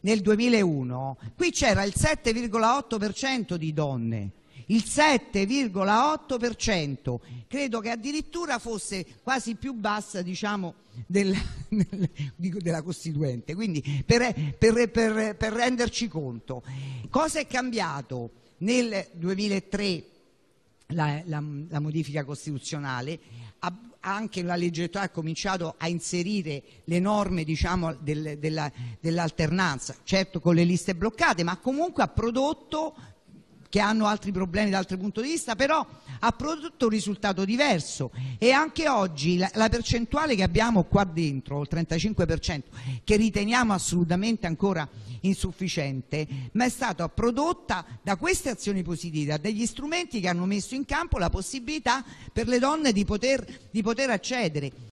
nel 2001, qui c'era il 7,8% di donne il 7,8%, credo che addirittura fosse quasi più bassa diciamo, del, della Costituente, quindi per, per, per, per renderci conto. Cosa è cambiato nel 2003? la, la, la, modifica costituzionale, ha, anche la legge elettorale ha cominciato a inserire le norme diciamo, del, della, dell'alternanza, certo con le liste bloccate, ma comunque ha prodotto che hanno altri problemi da altri punti di vista, però ha prodotto un risultato diverso e anche oggi la, la percentuale che abbiamo qua dentro, il 35%, che riteniamo assolutamente ancora insufficiente, ma è stata prodotta da queste azioni positive, da degli strumenti che hanno messo in campo la possibilità per le donne di poter, di poter accedere.